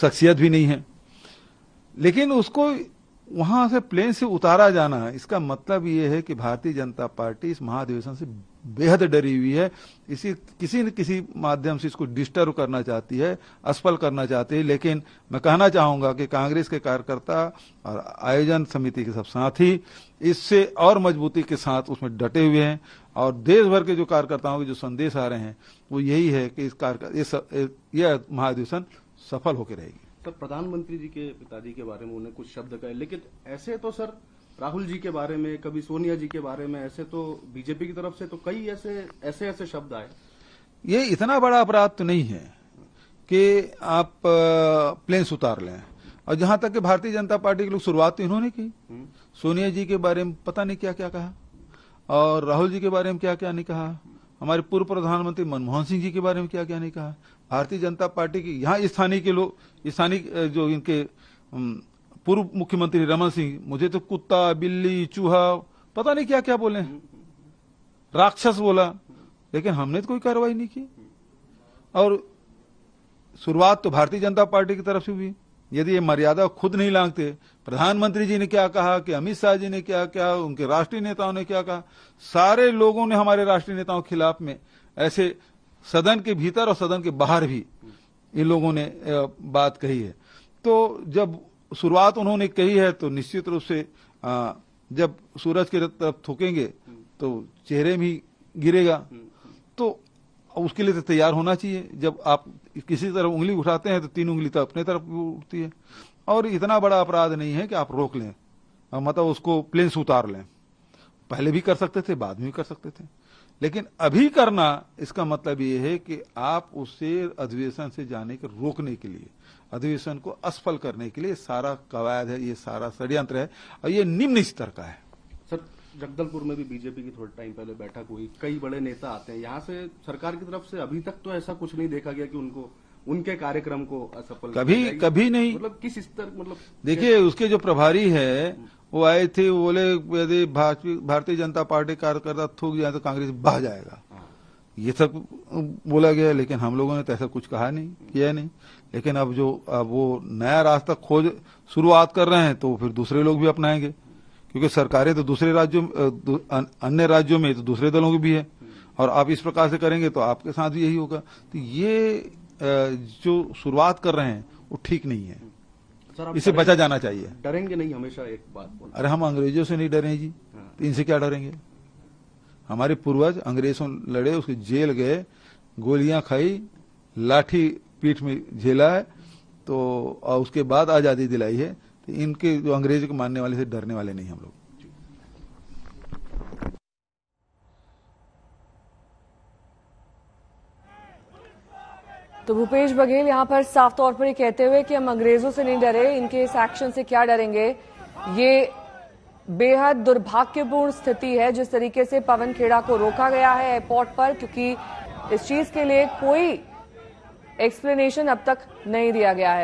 शख्सियत भी नहीं है लेकिन उसको वहां से प्लेन से उतारा जाना इसका मतलब यह है कि भारतीय जनता पार्टी इस महाधिवेशन से बेहद डरी हुई है इसी किसी न किसी माध्यम से इसको डिस्टर्ब करना चाहती है असफल करना चाहती है लेकिन मैं कहना चाहूंगा कि कांग्रेस के कार्यकर्ता और आयोजन समिति के सब साथी इससे और मजबूती के साथ उसमें डटे हुए हैं और देश भर के जो कार्यकर्ताओं के जो संदेश आ रहे हैं वो यही है कि इस कार्य यह महाधिवेशन सफल होकर रहेगी तो प्रधानमंत्री जी के पिताजी के बारे में उन्हें कुछ शब्द कहे लेकिन ऐसे तो सर राहुल जी के बारे में कभी सोनिया जी के बारे में ऐसे तो बीजेपी की तरफ से तो कई ऐसे ऐसे ऐसे शब्द आए ये इतना बड़ा अपराध तो नहीं है कि आप प्लेन्स उतार लें और जहां तक कि भारतीय जनता पार्टी के लोग शुरुआत तो इन्होंने की हम्म। सोनिया जी के बारे में पता नहीं क्या क्या कहा और राहुल जी के बारे में क्या क्या नहीं कहा हमारे पूर्व प्रधानमंत्री मनमोहन सिंह जी के बारे में क्या क्या नहीं कहा भारतीय जनता पार्टी की यहाँ स्थानीय के लोग स्थानीय जो इनके पूर्व मुख्यमंत्री रमन सिंह मुझे तो कुत्ता बिल्ली चूहा पता नहीं क्या क्या बोले राक्षस बोला लेकिन हमने तो कोई कार्रवाई नहीं की और शुरुआत तो भारतीय जनता पार्टी की तरफ से हुई यदि ये मर्यादा खुद नहीं लांगते प्रधानमंत्री जी ने क्या कहा कि अमित शाह जी ने क्या कहा उनके राष्ट्रीय नेताओं ने क्या कहा सारे लोगों ने हमारे राष्ट्रीय नेताओं के खिलाफ में ऐसे सदन के भीतर और सदन के बाहर भी इन लोगों ने बात कही है तो जब शुरुआत उन्होंने कही है तो निश्चित रूप से जब सूरज की तरफ थूकेंगे तो चेहरे भी गिरेगा तो उसके लिए तो तैयार होना चाहिए जब आप किसी तरफ उंगली उठाते हैं तो तीन उंगली तो अपने तरफ उठती है और इतना बड़ा अपराध नहीं है कि आप रोक लें मतलब उसको प्लेन से उतार लें पहले भी कर सकते थे बाद में भी कर सकते थे लेकिन अभी करना इसका मतलब ये है कि आप उसे अधिवेशन से जाने के रोकने के लिए अधिवेशन को असफल करने के लिए सारा कवायद है ये सारा षड्यंत्र है और ये निम्न स्तर का है जगदलपुर में भी बीजेपी की थोड़े टाइम पहले बैठक हुई कई बड़े नेता आते हैं यहाँ से सरकार की तरफ से अभी तक तो ऐसा कुछ नहीं देखा गया कि उनको उनके कार्यक्रम को असफल कभी कभी नहीं मतलब किस स्तर मतलब देखिए उसके जो प्रभारी है वो आए थे वो बोले यदि भारतीय जनता पार्टी कार्यकर्ता थूक जाए तो कांग्रेस बह जाएगा हाँ। ये सब बोला गया लेकिन हम लोगों ने तो ऐसा कुछ कहा नहीं किया नहीं लेकिन अब जो अब वो नया रास्ता खोज शुरुआत कर रहे हैं तो फिर दूसरे लोग भी अपनाएंगे क्योंकि सरकारें तो दूसरे राज्यों अन्य राज्यों में तो दूसरे दलों की भी है और आप इस प्रकार से करेंगे तो आपके साथ भी यही होगा तो ये जो शुरुआत कर रहे हैं वो ठीक नहीं है इसे बचा जाना चाहिए डरेंगे नहीं हमेशा एक बात अरे हम अंग्रेजों से नहीं डरे जी हाँ। तो इनसे क्या डरेंगे हमारे पूर्वज अंग्रेजों लड़े उसके जेल गए गोलियां खाई लाठी पीठ में झेला है तो उसके बाद आजादी दिलाई है इनके जो अंग्रेज को मानने वाले से डरने वाले नहीं हम लोग तो भूपेश बघेल यहां पर साफ तौर पर ये कहते हुए कि हम अंग्रेजों से नहीं डरे इनके इस एक्शन से क्या डरेंगे ये बेहद दुर्भाग्यपूर्ण स्थिति है जिस तरीके से पवन खेड़ा को रोका गया है एयरपोर्ट पर क्योंकि इस चीज के लिए कोई एक्सप्लेनेशन अब तक नहीं दिया गया है